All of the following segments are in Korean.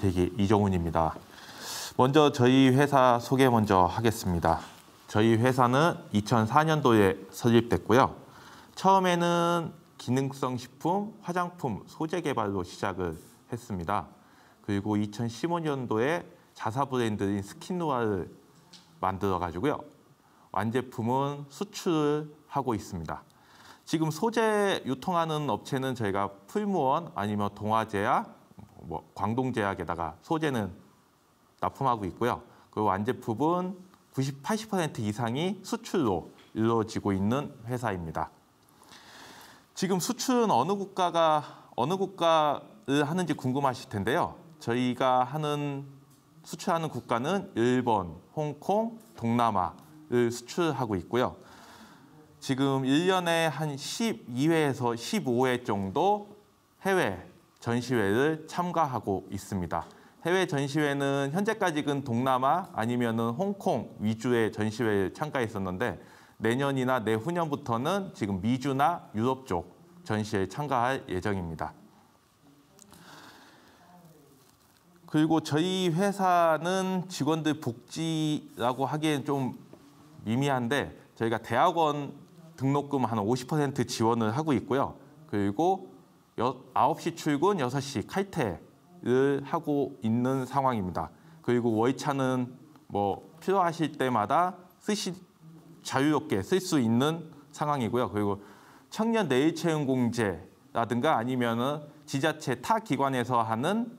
대기 이정훈입니다. 먼저 저희 회사 소개 먼저 하겠습니다. 저희 회사는 2004년도에 설립됐고요. 처음에는 기능성 식품, 화장품, 소재 개발로 시작을 했습니다. 그리고 2015년도에 자사 브랜드인 스킨누아를 만들어 가지고요. 완제품은 수출 하고 있습니다. 지금 소재 유통하는 업체는 저희가 풀무원 아니면 동아제약 뭐 광동제약에다가 소재는 납품하고 있고요. 그리고 완제품은 90, 80% 이상이 수출로 이루어지고 있는 회사입니다. 지금 수출은 어느 국가가 어느 국가를 하는지 궁금하실 텐데요. 저희가 하는 수출하는 국가는 일본, 홍콩, 동남아를 수출하고 있고요. 지금 1년에 한 12회에서 15회 정도 해외 전시회를 참가하고 있습니다. 해외 전시회는 현재까지는 동남아 아니면 홍콩 위주의 전시회에 참가했었는데 내년이나 내후년부터는 지금 미주나 유럽 쪽 전시회에 참가할 예정입니다. 그리고 저희 회사는 직원들 복지라고 하기엔 좀 미미한데 저희가 대학원 등록금 한 50% 지원을 하고 있고요. 그리고 9시 출근, 6시 칼퇴를 하고 있는 상황입니다. 그리고 월차는 뭐 필요하실 때마다 쓰시 자유롭게 쓸 수 있는 상황이고요. 그리고 청년 내일 채용 공제라든가 아니면은 지자체 타 기관에서 하는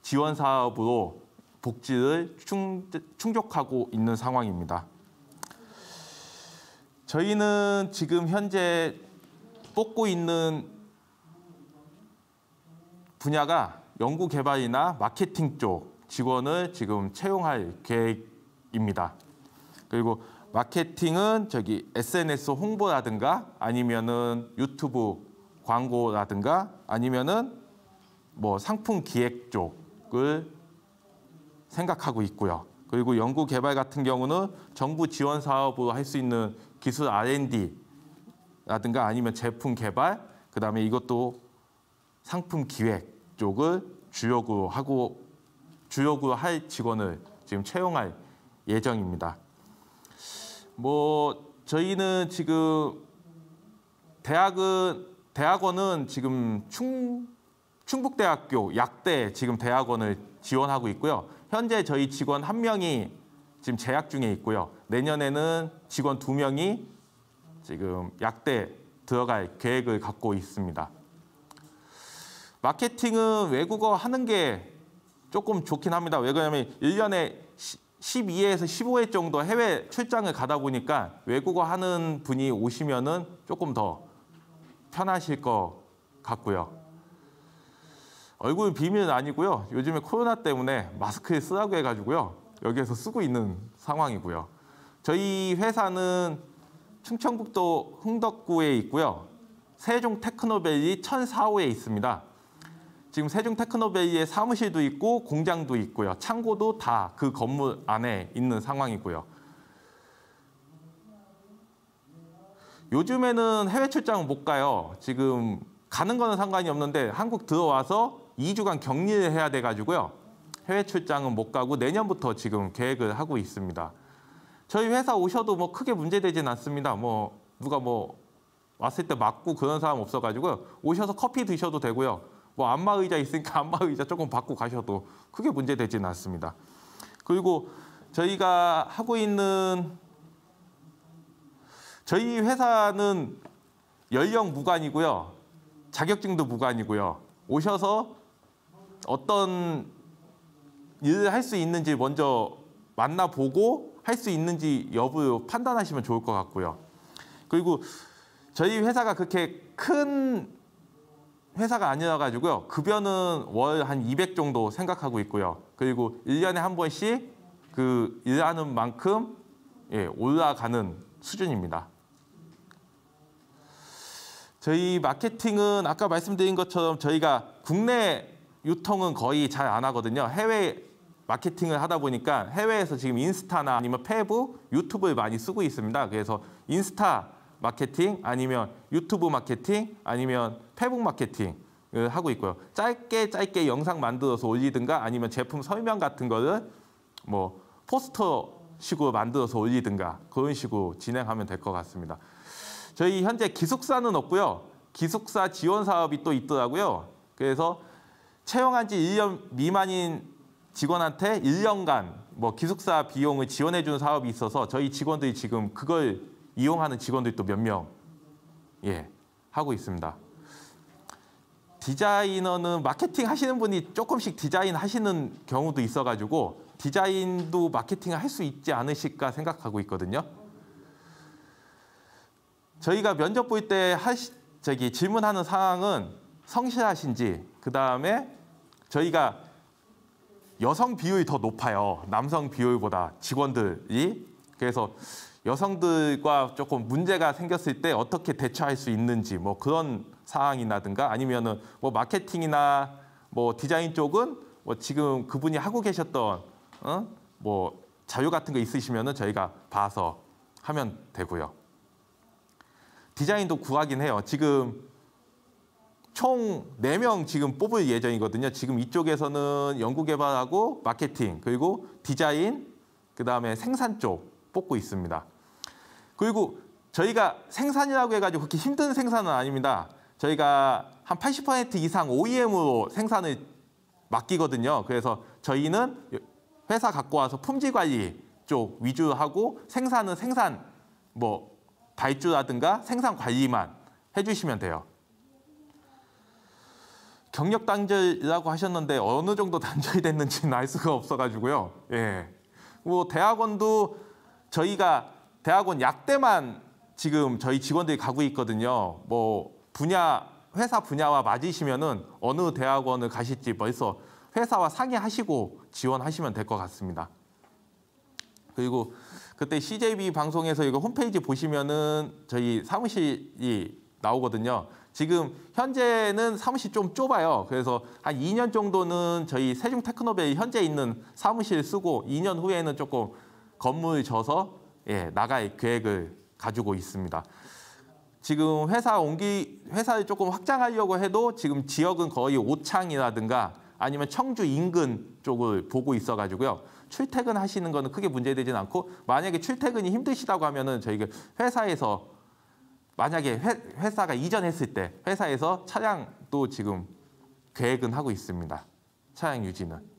지원 사업으로 복지를 충, 충족하고 있는 상황입니다. 저희는 지금 현재 뽑고 있는 분야가 연구 개발이나 마케팅 쪽 직원을 지금 채용할 계획입니다. 그리고 마케팅은 저기 SNS 홍보라든가 아니면은 유튜브 광고라든가 아니면은 뭐 상품 기획 쪽을 생각하고 있고요. 그리고 연구 개발 같은 경우는 정부 지원 사업으로 할 수 있는 기술 R&D라든가 아니면 제품 개발, 그다음에 이것도 상품 기획 쪽을 주요구 하고 주요구 할 직원을 지금 채용할 예정입니다. 뭐 저희는 지금 대학은 대학원은 지금 충 충북대학교 약대 지금 대학원을 지원하고 있고요. 현재 저희 직원 한 명이 지금 재학 중에 있고요. 내년에는 직원 두 명이 지금 약대 들어갈 계획을 갖고 있습니다. 마케팅은 외국어 하는 게 조금 좋긴 합니다. 왜 그러냐면 1년에 12회에서 15회 정도 해외 출장을 가다 보니까 외국어 하는 분이 오시면은 조금 더 편하실 것 같고요. 얼굴 비밀은 아니고요. 요즘에 코로나 때문에 마스크를 쓰라고 해가지고요. 여기에서 쓰고 있는 상황이고요. 저희 회사는 충청북도 흥덕구에 있고요. 세종 테크노밸리 1004호에 있습니다. 지금 세종 테크노베이의 사무실도 있고 공장도 있고요. 창고도 다 그 건물 안에 있는 상황이고요. 요즘에는 해외 출장 못 가요. 지금 가는 거는 상관이 없는데 한국 들어와서 2주간 격리를 해야 돼 가지고요. 해외 출장은 못 가고 내년부터 지금 계획을 하고 있습니다. 저희 회사 오셔도 뭐 크게 문제되진 않습니다. 뭐 누가 뭐 왔을 때 맞고 그런 사람 없어가지고요. 오셔서 커피 드셔도 되고요. 뭐 안마 의자 있으니까 안마 의자 조금 받고 가셔도 크게 문제되지는 않습니다. 그리고 저희가 하고 있는 저희 회사는 연령 무관이고요. 자격증도 무관이고요. 오셔서 어떤 일을 할 수 있는지 먼저 만나보고 할 수 있는지 여부 판단하시면 좋을 것 같고요. 그리고 저희 회사가 그렇게 큰 회사가 아니어 가지고요. 급여는 월 한 200 정도 생각하고 있고요. 그리고 1년에 한 번씩 그 일하는 만큼 예, 올라가는 수준입니다. 저희 마케팅은 아까 말씀드린 것처럼 저희가 국내 유통은 거의 잘 안 하거든요. 해외 마케팅을 하다 보니까 해외에서 지금 인스타나 아니면 페북, 유튜브를 많이 쓰고 있습니다. 그래서 인스타 마케팅 아니면 유튜브 마케팅 아니면 페북 마케팅 을 어, 하고 있고요. 짧게 짧게 영상 만들어서 올리든가 아니면 제품 설명 같은 거를 뭐 포스터식으로 만들어서 올리든가 그런 식으로 진행하면 될 것 같습니다. 저희 현재 기숙사는 없고요. 기숙사 지원 사업이 또 있더라고요. 그래서 채용한 지 1년 미만인 직원한테 1년간 뭐 기숙사 비용을 지원해 주는 사업이 있어서 저희 직원들이 지금 그걸 이용하는 직원들이 또 몇 명, 예, 하고 있습니다. 디자이너는 마케팅 하시는 분이 조금씩 디자인 하시는 경우도 있어가지고 디자인도 마케팅을 할 수 있지 않으실까 생각하고 있거든요. 저희가 면접 볼때 저기 질문하는 상황은 성실하신지 그 다음에 저희가 여성 비율이 더 높아요. 남성 비율보다 직원들이 그래서 여성들과 조금 문제가 생겼을 때 어떻게 대처할 수 있는지 뭐 그런 사항이라든가 아니면은 뭐 마케팅이나 뭐 디자인 쪽은 뭐 지금 그분이 하고 계셨던 어? 뭐 자료 같은 거 있으시면은 저희가 봐서 하면 되고요. 디자인도 구하긴 해요. 지금 총 네 명 지금 뽑을 예정이거든요. 지금 이쪽에서는 연구개발하고 마케팅, 그리고 디자인, 그다음에 생산 쪽 뽑고 있습니다. 그리고 저희가 생산이라고 해가지고 그렇게 힘든 생산은 아닙니다. 저희가 한 80% 이상 OEM으로 생산을 맡기거든요. 그래서 저희는 회사 갖고 와서 품질 관리 쪽 위주로 하고 생산은 생산 뭐 발주라든가 생산 관리만 해주시면 돼요. 경력 단절이라고 하셨는데 어느 정도 단절이 됐는지는 알 수가 없어가지고요. 예. 뭐 대학원도 저희가 대학원 약대만 지금 저희 직원들이 가고 있거든요. 뭐 분야 회사 분야와 맞으시면은 어느 대학원을 가실지 벌써 회사와 상의하시고 지원하시면 될 것 같습니다. 그리고 그때 CJB 방송에서 이거 홈페이지 보시면은 저희 사무실이 나오거든요. 지금 현재는 사무실 좀 좁아요. 그래서 한 2년 정도는 저희 세종 테크노벨 현재 있는 사무실 쓰고 2년 후에는 조금 건물 져서 예, 나갈 계획을 가지고 있습니다. 지금 회사 옮기 회사를 조금 확장하려고 해도 지금 지역은 거의 오창이라든가 아니면 청주 인근 쪽을 보고 있어 가지고요. 출퇴근하시는 거는 크게 문제되진 않고 만약에 출퇴근이 힘드시다고 하면은 저희가 회사에서 만약에 회, 사가 이전했을 때 회사에서 차량도 지금 계획은 하고 있습니다. 차량 유지는.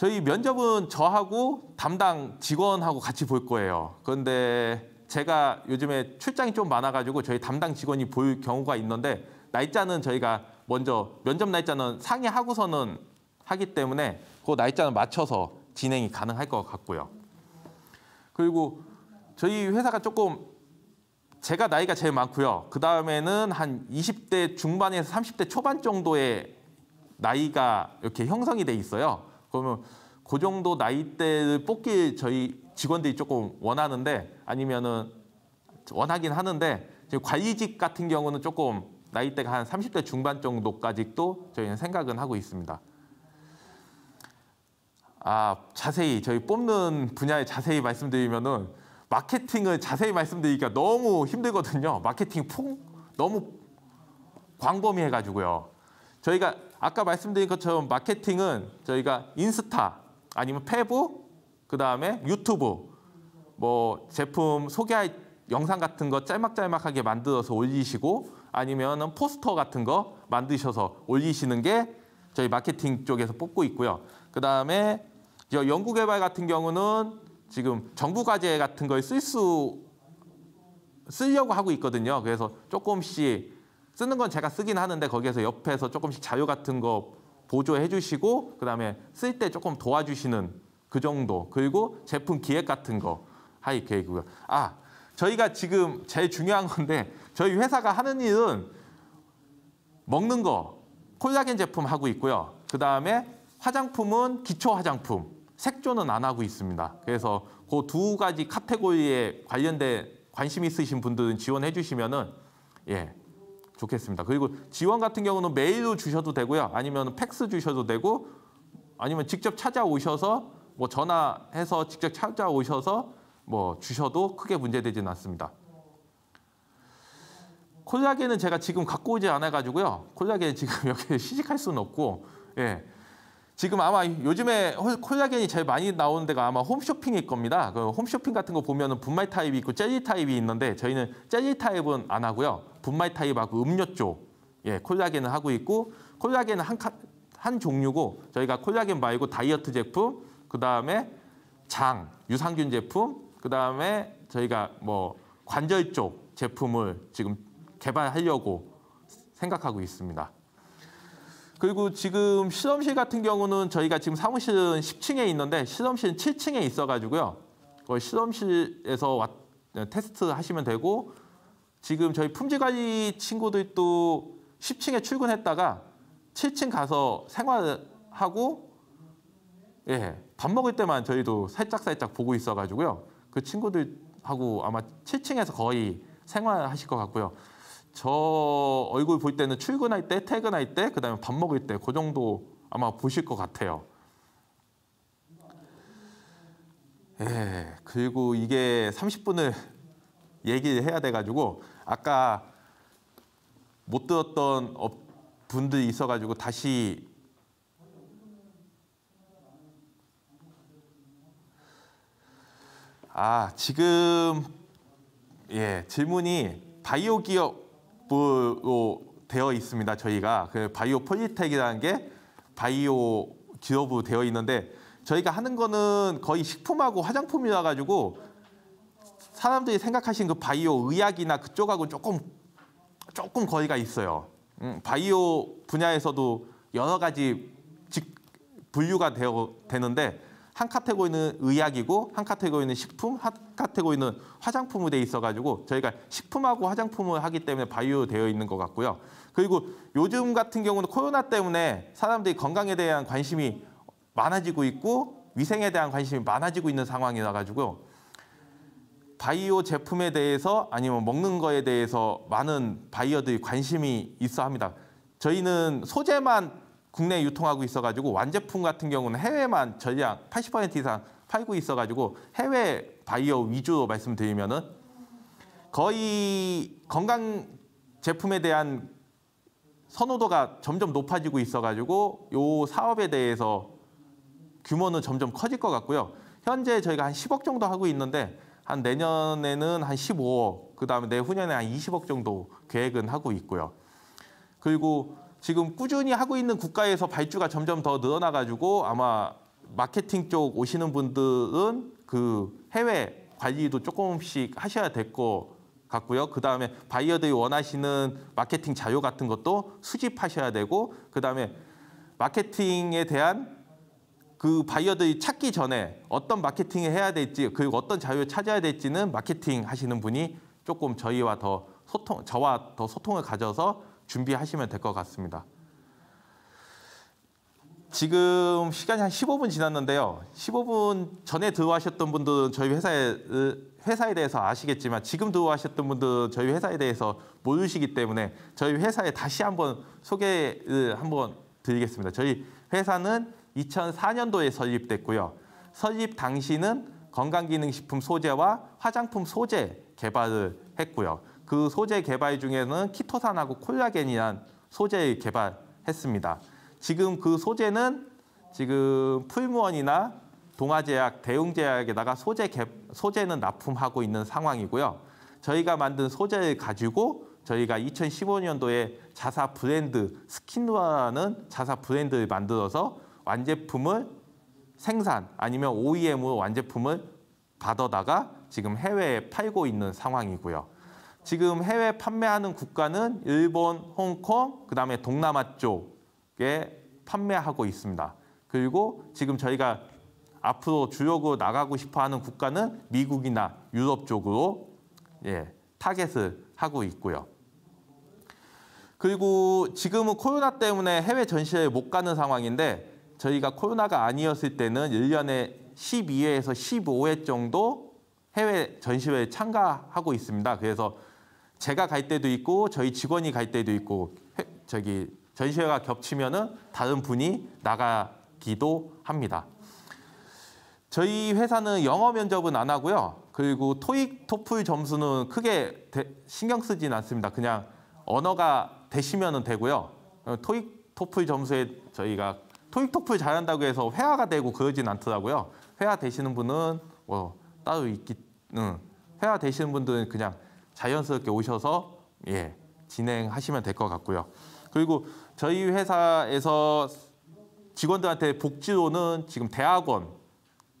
저희 면접은 저하고 담당 직원하고 같이 볼 거예요. 그런데 제가 요즘에 출장이 좀 많아가지고 저희 담당 직원이 볼 경우가 있는데 날짜는 저희가 먼저 면접 날짜는 상의하고서는 하기 때문에 그 날짜는 맞춰서 진행이 가능할 것 같고요. 그리고 저희 회사가 조금 제가 나이가 제일 많고요. 그 다음에는 한 20대 중반에서 30대 초반 정도의 나이가 이렇게 형성이 돼 있어요. 그러면 그 정도 나이대를 뽑기 저희 직원들이 조금 원하는데 아니면은 원하긴 하는데 관리직 같은 경우는 조금 나이대가 한 30대 중반 정도까지도 저희는 생각은 하고 있습니다. 아 자세히 저희 뽑는 분야에 자세히 말씀드리면은 마케팅을 자세히 말씀드리기가 너무 힘들거든요. 마케팅 폭 너무 광범위해가지고요. 저희가 아까 말씀드린 것처럼 마케팅은 저희가 인스타 아니면 페북 그다음에 유튜브 뭐 제품 소개 할 영상 같은 거 짤막짤막하게 만들어서 올리시고 아니면 포스터 같은 거 만드셔서 올리시는 게 저희 마케팅 쪽에서 뽑고 있고요. 그다음에 연구개발 같은 경우는 지금 정부 과제 같은 걸 쓸 수 쓰려고 하고 있거든요. 그래서 조금씩 쓰는 건 제가 쓰긴 하는데 거기에서 옆에서 조금씩 자유 같은 거 보조해 주시고 그다음에 쓸 때 조금 도와주시는 그 정도. 그리고 제품 기획 같은 거 하이 계획이고요. 아, 저희가 지금 제일 중요한 건데 저희 회사가 하는 일은 먹는 거 콜라겐 제품 하고 있고요. 그다음에 화장품은 기초 화장품, 색조는 안 하고 있습니다. 그래서 그 두 가지 카테고리에 관련된 관심 있으신 분들은 지원해 주시면은 예, 좋겠습니다. 그리고 지원 같은 경우는 메일로 주셔도 되고요. 아니면 팩스 주셔도 되고 아니면 직접 찾아오셔서 뭐 전화해서 직접 찾아오셔서 뭐 주셔도 크게 문제되진 않습니다. 콜라겐은 제가 지금 갖고 오지 않아 가지고요. 콜라겐 지금 여기 시식할 수는 없고 예. 지금 아마 요즘에 콜라겐이 제일 많이 나오는 데가 아마 홈쇼핑일 겁니다. 그 홈쇼핑 같은 거 보면 은 분말 타입이 있고 젤리 타입이 있는데 저희는 젤리 타입은 안 하고요. 분말 타입하고 음료 쪽 예, 콜라겐을 하고 있고 콜라겐은 한, 한 종류고 저희가 콜라겐 말고 다이어트 제품, 그다음에 장, 유산균 제품, 그다음에 저희가 뭐 관절 쪽 제품을 지금 개발하려고 생각하고 있습니다. 그리고 지금 실험실 같은 경우는 저희가 지금 사무실은 10층에 있는데 실험실은 7층에 있어가지고요. 실험실에서 네, 테스트 하시면 되고 지금 저희 품질관리 친구들도 10층에 출근했다가 7층 가서 생활하고 예, 밥 먹을 때만 저희도 살짝살짝 보고 있어가지고요. 그 친구들하고 아마 7층에서 거의 생활하실 것 같고요. 저 얼굴 볼 때는 출근할 때, 퇴근할 때, 그다음에 밥 먹을 때그 정도 아마 보실 것 같아요. 예, 그리고 이게 30분을 얘기를 해야 돼가지고 아까 못 들었던 분들이 있어가지고 다시 아 지금 예 질문이 바이오 기업 부로 되어 있습니다. 저희가 그 바이오 폴리텍이라는 게 바이오 기업부 되어 있는데 저희가 하는 거는 거의 식품하고 화장품이라 가지고 사람들이 생각하신 그 바이오 의약이나 그쪽하고 조금 조금 거리가 있어요. 음, 바이오 분야에서도 여러 가지 직, 분류가 되어 되는데 한 카테고리는 의약이고 한 카테고리는 식품, 한 카테고리는 화장품으로 돼 있어가지고 저희가 식품하고 화장품을 하기 때문에 바이오 되어 있는 것 같고요. 그리고 요즘 같은 경우는 코로나 때문에 사람들이 건강에 대한 관심이 많아지고 있고 위생에 대한 관심이 많아지고 있는 상황이라 가지고 바이오 제품에 대해서 아니면 먹는 거에 대해서 많은 바이어들이 관심이 있어 합니다. 저희는 소재만 국내에 유통하고 있어가지고 완제품 같은 경우는 해외만 전량 80% 이상 팔고 있어가지고 해외 바이어 위주로 말씀드리면은 거의 건강 제품에 대한 선호도가 점점 높아지고 있어가지고 요 사업에 대해서 규모는 점점 커질 것 같고요. 현재 저희가 한 10억 정도 하고 있는데 한 내년에는 한 15억, 그 다음에 내후년에 한 20억 정도 계획은 하고 있고요. 그리고 지금 꾸준히 하고 있는 국가에서 발주가 점점 더 늘어나가지고 아마 마케팅 쪽 오시는 분들은 그 해외 관리도 조금씩 하셔야 될 것 같고요. 그 다음에 바이어들이 원하시는 마케팅 자료 같은 것도 수집하셔야 되고 그 다음에 마케팅에 대한 그 바이어들이 찾기 전에 어떤 마케팅을 해야 될지 그리고 어떤 자료를 찾아야 될지는 마케팅 하시는 분이 조금 저희와 더 소통, 저와 더 소통을 가져서 준비하시면 될 것 같습니다. 지금 시간이 한 15분 지났는데요. 15분 전에 들어와셨던 분들은 저희 회사에, 회사에 대해서 아시겠지만 지금 들어와셨던 분들은 저희 회사에 대해서 모르시기 때문에 저희 회사에 다시 한번 소개를 한번 드리겠습니다. 저희 회사는 2004년도에 설립됐고요. 설립 당시는 건강기능식품 소재와 화장품 소재 개발을 했고요. 그 소재 개발 중에는 키토산하고 콜라겐이란 소재 개발했습니다. 지금 그 소재는 지금 풀무원이나 동아제약, 대웅제약에다가 소재 개, 소재는 납품하고 있는 상황이고요. 저희가 만든 소재를 가지고 저희가 2015년도에 자사 브랜드 스킨누라는 자사 브랜드를 만들어서 완제품을 생산 아니면 OEM으로 완제품을 받아다가 지금 해외에 팔고 있는 상황이고요. 지금 해외 판매하는 국가는 일본, 홍콩, 그다음에 동남아 쪽에 판매하고 있습니다. 그리고 지금 저희가 앞으로 주력으로 나가고 싶어 하는 국가는 미국이나 유럽 쪽으로 예, 타겟을 하고 있고요. 그리고 지금은 코로나 때문에 해외 전시회에 못 가는 상황인데 저희가 코로나가 아니었을 때는 1년에 12회에서 15회 정도 해외 전시회에 참가하고 있습니다. 그래서 제가 갈 때도 있고 저희 직원이 갈 때도 있고 회, 저기 전시회가 겹치면은 다른 분이 나가기도 합니다. 저희 회사는 영어 면접은 안 하고요. 그리고 토익, 토플 점수는 크게 대, 신경 쓰진 않습니다. 그냥 언어가 되시면은 되고요. 어, 토익, 토플 점수에 저희가 토익, 토플 잘한다고 해서 회화가 되고 그러진 않더라고요. 회화 되시는 분은 뭐 따로 있기, 응. 회화 되시는 분들은 그냥 자연스럽게 오셔서 예, 진행하시면 될 것 같고요. 그리고 저희 회사에서 직원들한테 복지로는 지금 대학원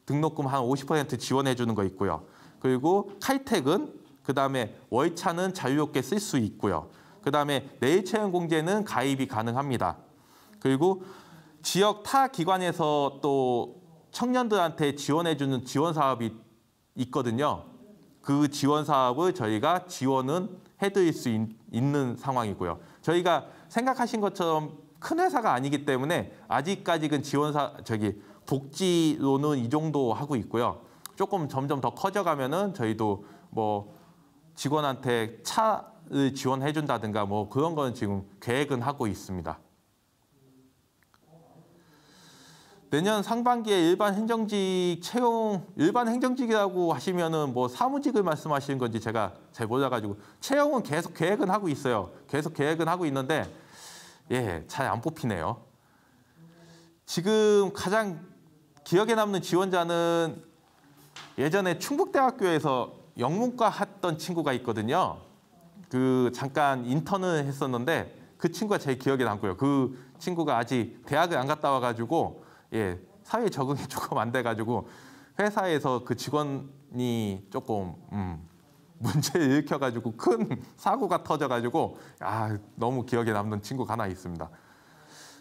등록금 한 50% 지원해 주는 거 있고요. 그리고 칼텍은 그다음에 월차는 자유롭게 쓸 수 있고요. 그다음에 내일 채용 공제는 가입이 가능합니다. 그리고 지역 타 기관에서 또 청년들한테 지원해 주는 지원 사업이 있거든요. 그 지원 사업을 저희가 지원은 해드릴 수 있, 는 상황이고요. 저희가 생각하신 것처럼 큰 회사가 아니기 때문에 아직까지는 지원사 저기 복지로는 이 정도 하고 있고요. 조금 점점 더 커져가면은 저희도 뭐 직원한테 차를 지원해준다든가 뭐 그런 거 지금 계획은 하고 있습니다. 내년 상반기에 일반 행정직 채용 일반 행정직이라고 하시면은 뭐 사무직을 말씀하시는 건지 제가 잘 몰라가지고 채용은 계속 계획은 하고 있어요. 계속 계획은 하고 있는데 예 잘 안 뽑히네요. 지금 가장 기억에 남는 지원자는 예전에 충북대학교에서 영문과 했던 친구가 있거든요. 그 잠깐 인턴을 했었는데 그 친구가 제일 기억에 남고요. 그 친구가 아직 대학을 안 갔다 와가지고 예, 사회 적응이 조금 안 돼가지고 회사에서 그 직원이 조금 음, 문제 를 일으켜가지고 큰 사고가 터져가지고 아 너무 기억에 남는 친구가 하나 있습니다.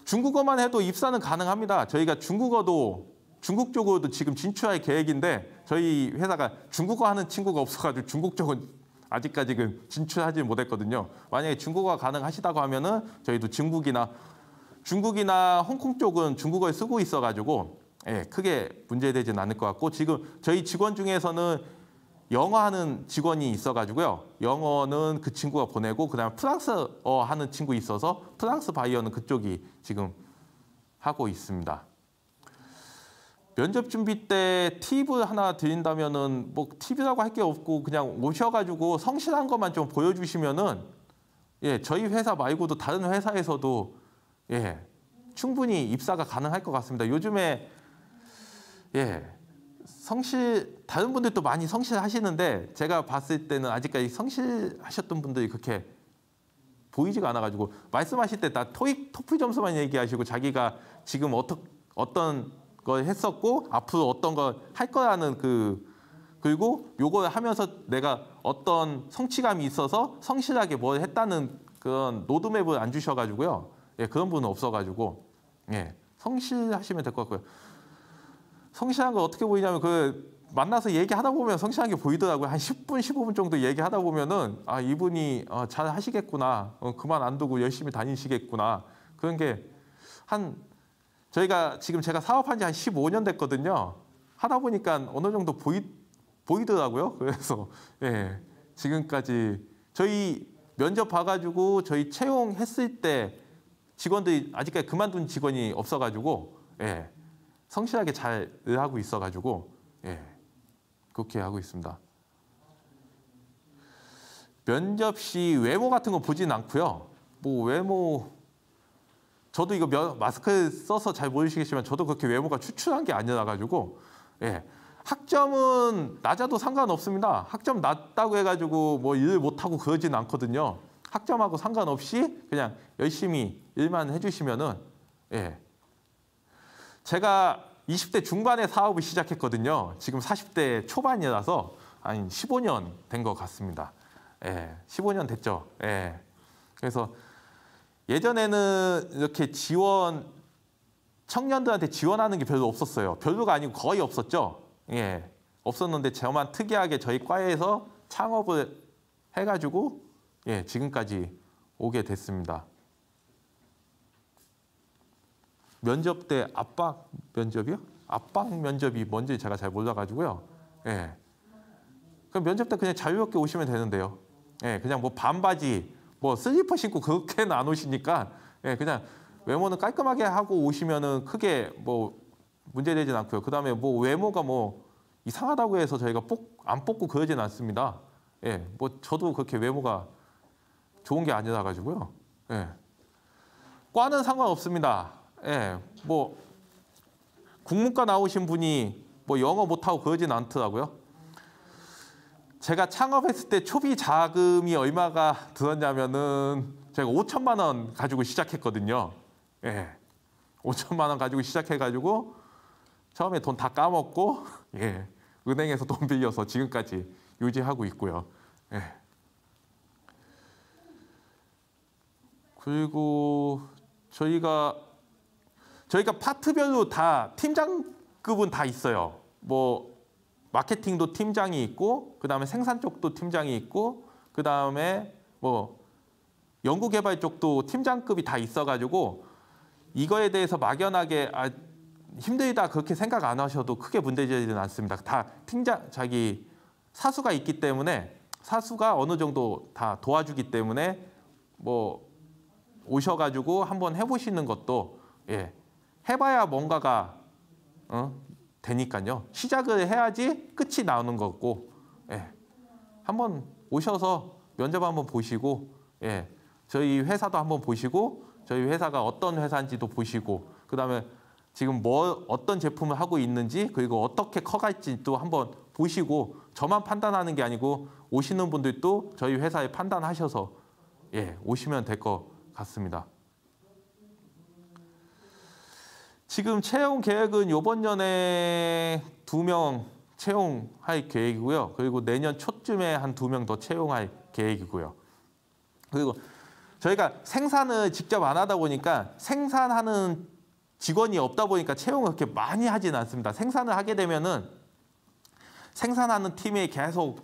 중국어만 해도 입사는 가능합니다. 저희가 중국어도 중국 쪽으로도 지금 진출할 계획인데 저희 회사가 중국어 하는 친구가 없어가지고 중국 쪽은 아직까지 진출하지 못했거든요. 만약에 중국어가 가능하시다고 하면은 저희도 중국이나 중국이나 홍콩 쪽은 중국어를 쓰고 있어가지고 예, 크게 문제되진 않을 것 같고 지금 저희 직원 중에서는 영어 하는 직원이 있어가지고요. 영어는 그 친구가 보내고 그다음에 프랑스어 하는 친구 있어서 프랑스 바이어는 그쪽이 지금 하고 있습니다. 면접 준비 때 팁을 하나 드린다면은 뭐 팁이라고 할 게 없고 그냥 오셔가지고 성실한 것만 좀 보여주시면은 예 저희 회사 말고도 다른 회사에서도 예, 충분히 입사가 가능할 것 같습니다. 요즘에 예, 성실 다른 분들도 많이 성실하시는데 제가 봤을 때는 아직까지 성실하셨던 분들이 그렇게 보이지가 않아가지고 말씀하실 때 다 토익 토플 점수만 얘기하시고 자기가 지금 어떠, 어떤 걸 했었고 앞으로 어떤 걸 할 거라는 그 그리고 요걸 하면서 내가 어떤 성취감이 있어서 성실하게 뭘 했다는 그런 로드맵을 안 주셔가지고요. 예, 그런 분은 없어가지고 예, 성실하시면 될 것 같고요. 성실한 거 어떻게 보이냐면 그 만나서 얘기하다 보면 성실한 게 보이더라고요. 한 10분, 15분 정도 얘기하다 보면은 아 이분이 어, 잘 하시겠구나, 어, 그만 안 두고 열심히 다니시겠구나 그런 게 한 저희가 지금 제가 사업한 지 한 15년 됐거든요. 하다 보니까 어느 정도 보이 보이더라고요. 그래서 예 지금까지 저희 면접 봐가지고 저희 채용했을 때 직원들이 아직까지 그만둔 직원이 없어가지고 예, 성실하게 잘 일하고 있어가지고 예, 그렇게 하고 있습니다. 면접 시 외모 같은 거 보진 않고요. 뭐 외모 저도 이거 면, 마스크 써서 잘 모르시겠지만 저도 그렇게 외모가 추출한 게 아니라가지고 예, 학점은 낮아도 상관없습니다. 학점 낮다고 해가지고 뭐 일을 못하고 그러진 않거든요. 학점하고 상관없이 그냥 열심히 일만 해주시면은 예. 제가 20대 중반에 사업을 시작했거든요. 지금 40대 초반이라서 한 15년 된 것 같습니다. 예, 15년 됐죠. 예. 그래서 예전에는 이렇게 지원 청년들한테 지원하는 게 별로 없었어요. 별로가 아니고 거의 없었죠. 예. 없었는데 저만 특이하게 저희 과에서 창업을 해가지고 예, 지금까지 오게 됐습니다. 면접 때 압박 면접이요? 압박 면접이 뭔지 제가 잘 몰라가지고요. 예. 그럼 면접 때 그냥 자유롭게 오시면 되는데요. 예, 그냥 뭐 반바지, 뭐 슬리퍼 신고 그렇게는 안 오시니까 예, 그냥 외모는 깔끔하게 하고 오시면은 크게 뭐 문제되진 않고요. 그 다음에 뭐 외모가 뭐 이상하다고 해서 저희가 뽑, 안 뽑고 그러진 않습니다. 예, 뭐 저도 그렇게 외모가 좋은 게 아니라 가지고요. 예. 과는 상관없습니다. 예. 뭐 국문과 나오신 분이 뭐 영어 못하고 그러진 않더라고요. 제가 창업했을 때 초기 자금이 얼마가 들었냐면은 제가 5천만 원 가지고 시작했거든요. 예. 5천만 원 가지고 시작해가지고 처음에 돈 다 까먹고 예. 은행에서 돈 빌려서 지금까지 유지하고 있고요. 예. 그리고 저희가 저희가 파트별로 다 팀장급은 다 있어요. 뭐 마케팅도 팀장이 있고 그다음에 생산 쪽도 팀장이 있고 그다음에 뭐 연구 개발 쪽도 팀장급이 다 있어 가지고 이거에 대해서 막연하게 아, 힘들다 그렇게 생각 안 하셔도 크게 문제되지는 않습니다. 다 팀장 자기 사수가 있기 때문에 사수가 어느 정도 다 도와주기 때문에 뭐 오셔가지고 한번 해보시는 것도 예, 해봐야 뭔가가 어, 되니까요. 시작을 해야지 끝이 나오는 거고 예, 한번 오셔서 면접 한번 보시고 예, 저희 회사도 한번 보시고 저희 회사가 어떤 회사인지도 보시고 그다음에 지금 뭐 어떤 제품을 하고 있는지 그리고 어떻게 커갈지또 한번 보시고 저만 판단하는 게 아니고 오시는 분들도 저희 회사에 판단하셔서 예, 오시면 될것 같습니다. 지금 채용 계획은 이번 년에 두 명 채용할 계획이고요. 그리고 내년 초쯤에 한 두 명 더 채용할 계획이고요. 그리고 저희가 생산을 직접 안 하다 보니까 생산하는 직원이 없다 보니까 채용을 그렇게 많이 하진 않습니다. 생산을 하게 되면은 생산하는 팀이 계속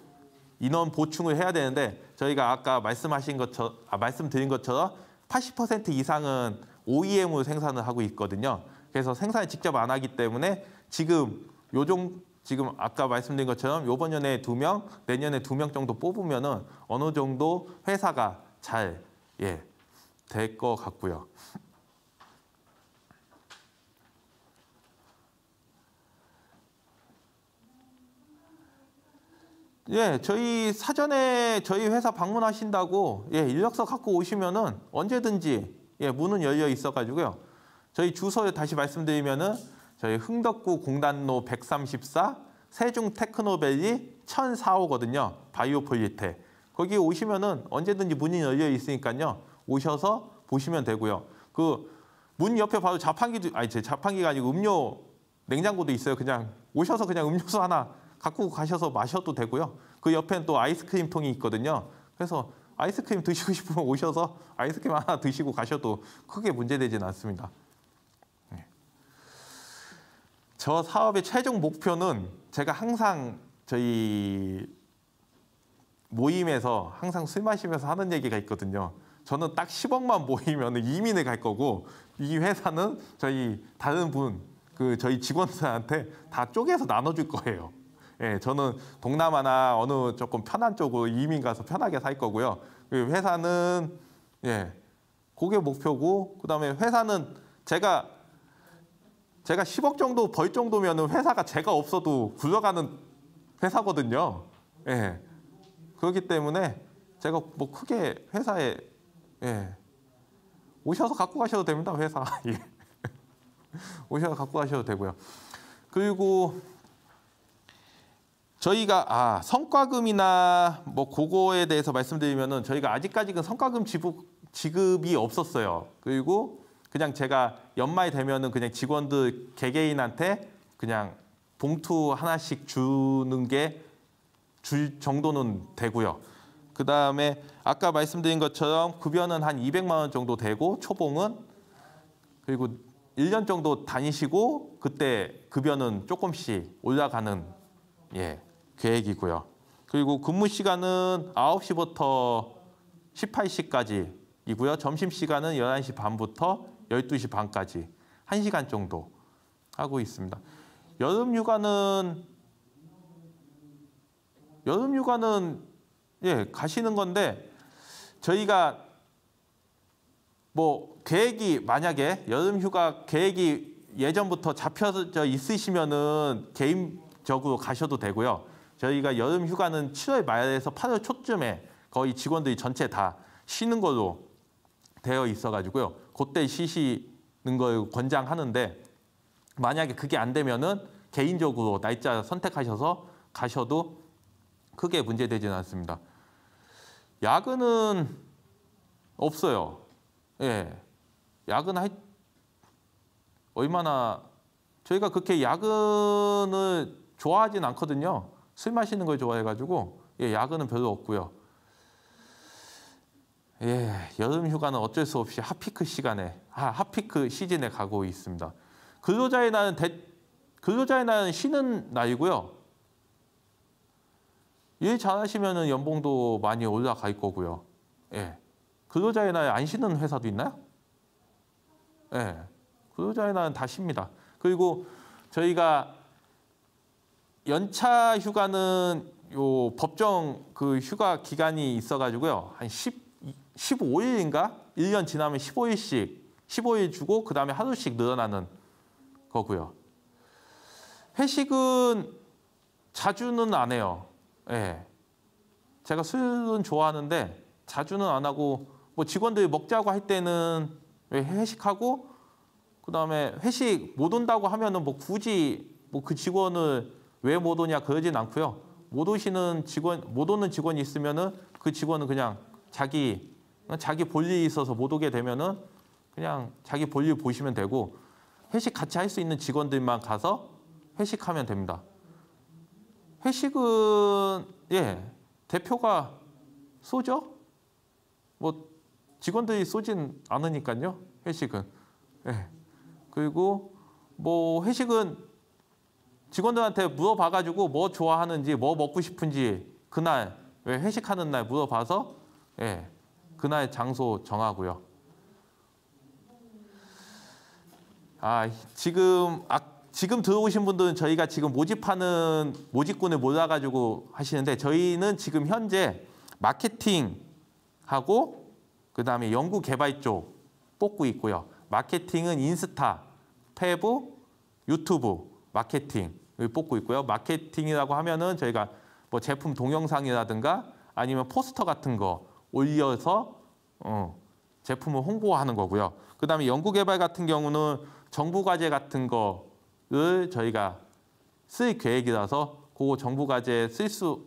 인원 보충을 해야 되는데 저희가 아까 말씀하신 것처럼 아, 말씀드린 것처럼 80% 이상은 OEM으로 생산을 하고 있거든요. 그래서 생산을 직접 안 하기 때문에 지금 요정 지금 아까 말씀드린 것처럼 요번 년에 두 명, 내년에 두 명 정도 뽑으면은 어느 정도 회사가 잘 예, 될것 같고요. 예, 저희 사전에 저희 회사 방문하신다고 예, 인력서 갖고 오시면은 언제든지 예, 문은 열려 있어 가지고요. 저희 주소 다시 말씀드리면은 저희 흥덕구 공단로 134 세중 테크노밸리 1004호거든요. 바이오폴리테. 거기 오시면은 언제든지 문이 열려 있으니까요. 오셔서 보시면 되고요. 그 문 옆에 바로 자판기도 아니 제 자판기가 아니고 음료 냉장고도 있어요. 그냥 오셔서 그냥 음료수 하나 갖고 가셔서 마셔도 되고요. 그 옆엔 또 아이스크림 통이 있거든요. 그래서 아이스크림 드시고 싶으면 오셔서 아이스크림 하나 드시고 가셔도 크게 문제되진 않습니다. 네. 저 사업의 최종 목표는 제가 항상 저희 모임에서 항상 술 마시면서 하는 얘기가 있거든요. 저는 딱 10억만 모이면 이민을 갈 거고 이 회사는 저희 다른 분, 그 저희 직원들한테 다 쪼개서 나눠줄 거예요. 예, 저는 동남아나 어느 조금 편한 쪽으로 이민 가서 편하게 살 거고요. 그 회사는 예, 그게 목표고 그다음에 회사는 제가 제가 10억 정도 벌정도면 회사가 제가 없어도 굴러가는 회사거든요. 예. 그렇기 때문에 제가 뭐 크게 회사에 예. 오셔서 갖고 가셔도 됩니다. 회사. 예. 오셔서 갖고 가셔도 되고요. 그리고 저희가 아 성과금이나 뭐 그거에 대해서 말씀드리면은 저희가 아직까지는 성과금 지급 지급이 없었어요. 그리고 그냥 제가 연말 되면은 그냥 직원들 개개인한테 그냥 봉투 하나씩 주는 게 줄 정도는 되고요. 그 다음에 아까 말씀드린 것처럼 급여는 한 200만 원 정도 되고 초봉은 그리고 1년 정도 다니시고 그때 급여는 조금씩 올라가는 예 계획이고요. 그리고 근무 시간은 9시부터 18시까지이고요. 점심 시간은 11시 반부터 12시 반까지 1시간 정도 하고 있습니다. 여름 휴가는 여름 휴가는 예, 가시는 건데 저희가 뭐 계획이 만약에 여름 휴가 계획이 예전부터 잡혀져 있으시면은 개인적으로 가셔도 되고요. 저희가 여름 휴가는 7월 말에서 8월 초쯤에 거의 직원들이 전체 다 쉬는 걸로 되어 있어가지고요. 그때 쉬시는 걸 권장하는데 만약에 그게 안 되면은 개인적으로 날짜 선택하셔서 가셔도 크게 문제되지는 않습니다. 야근은 없어요. 예. 야근 할 얼마나 저희가 그렇게 야근을 좋아하진 않거든요. 술 마시는 걸 좋아해가지고 예, 야근은 별로 없고요. 예, 여름 휴가는 어쩔 수 없이 핫피크 시간에, 아, 핫피크 시즌에 가고 있습니다. 근로자의 날은 대, 근로자의 날은 쉬는 날이고요. 일 잘하시면 연봉도 많이 올라갈 거고요. 예. 근로자의 날에 안 쉬는 회사도 있나요? 예. 근로자의 날은 다 쉽니다. 그리고 저희가 연차 휴가는 요 법정 그 휴가 기간이 있어가지고요. 한 10, 15일인가? 1년 지나면 15일씩, 15일 주고 그 다음에 하루씩 늘어나는 거고요. 회식은 자주는 안 해요. 예. 제가 술은 좋아하는데 자주는 안 하고 뭐 직원들이 먹자고 할 때는 회식하고 그 다음에 회식 못 온다고 하면은 뭐 굳이 뭐 그 직원을 왜못 오냐 그러진 않고요. 못 오시는 직원, 못 오는 직원이 있으면은 그 직원은 그냥 자기 자기 볼일이 있어서 못 오게 되면은 그냥 자기 볼일 보시면 되고 회식 같이 할 수 있는 직원들만 가서 회식하면 됩니다. 회식은 예 대표가 쏘죠? 뭐 직원들이 쏘진 않으니까요 회식은 예 그리고 뭐 회식은 직원들한테 물어봐가지고 뭐 좋아하는지 뭐 먹고 싶은지 그날 예, 회식하는 날 물어봐서 예, 그날 장소 정하고요. 아 지금 아, 지금 들어오신 분들은 저희가 지금 모집하는 모집군을 몰라가지고 하시는데 저희는 지금 현재 마케팅하고 그 다음에 연구개발 쪽 뽑고 있고요. 마케팅은 인스타, 페브, 유튜브 마케팅 뽑고 있고요. 마케팅이라고 하면은 저희가 뭐 제품 동영상이라든가 아니면 포스터 같은 거 올려서 어, 제품을 홍보하는 거고요. 그다음에 연구개발 같은 경우는 정부 과제 같은 거를 저희가 쓸 계획이라서 그 정부 과제쓸수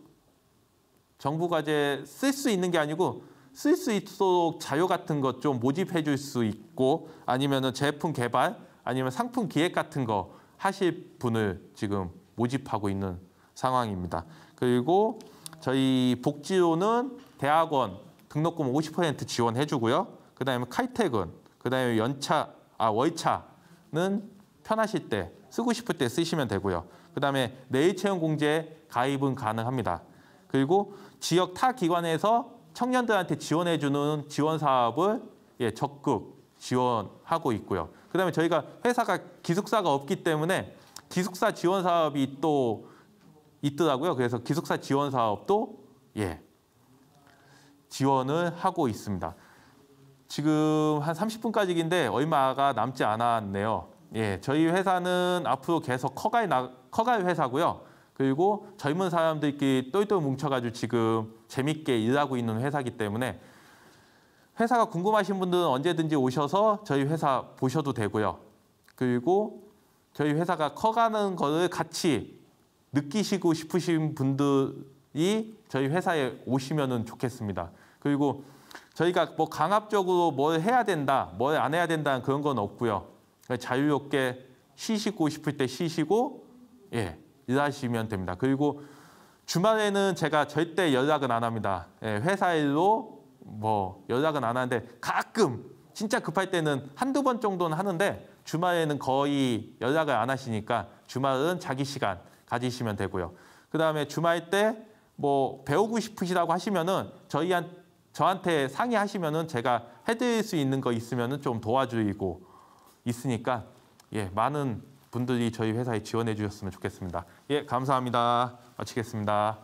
정부 과제쓸 수 있는 게 아니고 쓸 수 있도록 자료 같은 것 좀 모집해 줄 수 있고 아니면 제품 개발 아니면 상품 기획 같은 거 하실 분을 지금 모집하고 있는 상황입니다. 그리고 저희 복지로는 대학원 등록금 50% 지원해 주고요. 그다음에 칼퇴근, 그다음에 연차, 아 월차는 편하실 때 쓰고 싶을 때 쓰시면 되고요. 그다음에 내일 채용 공제 가입은 가능합니다. 그리고 지역 타 기관에서 청년들한테 지원해 주는 지원 사업을 예, 적극 지원하고 있고요. 그다음에 저희가 회사가 기숙사가 없기 때문에 기숙사 지원 사업이 또 있더라고요. 그래서 기숙사 지원 사업도 예 지원을 하고 있습니다. 지금 한 30분까지인데 얼마가 남지 않았네요. 예, 저희 회사는 앞으로 계속 커갈 나, 커갈 회사고요. 그리고 젊은 사람들끼리 똘똘 뭉쳐가지고 지금 재밌게 일하고 있는 회사기 때문에 회사가 궁금하신 분들은 언제든지 오셔서 저희 회사 보셔도 되고요. 그리고 저희 회사가 커가는 것을 같이 느끼시고 싶으신 분들이 저희 회사에 오시면 좋겠습니다. 그리고 저희가 뭐 강압적으로 뭘 해야 된다, 뭘 안 해야 된다는 그런 건 없고요. 자유롭게 쉬시고 싶을 때 쉬시고 예, 일하시면 됩니다. 그리고 주말에는 제가 절대 연락은 안 합니다. 예, 회사 일로 뭐 연락은 안 하는데 가끔 진짜 급할 때는 한두 번 정도는 하는데 주말에는 거의 연락을 안 하시니까 주말은 자기 시간 가지시면 되고요. 그다음에 주말 때 뭐 배우고 싶으시다고 하시면은 저희한 저한테 상의하시면은 제가 해드릴 수 있는 거 있으면은 좀 도와드리고 있으니까 예 많은 분들이 저희 회사에 지원해 주셨으면 좋겠습니다. 예 감사합니다. 마치겠습니다.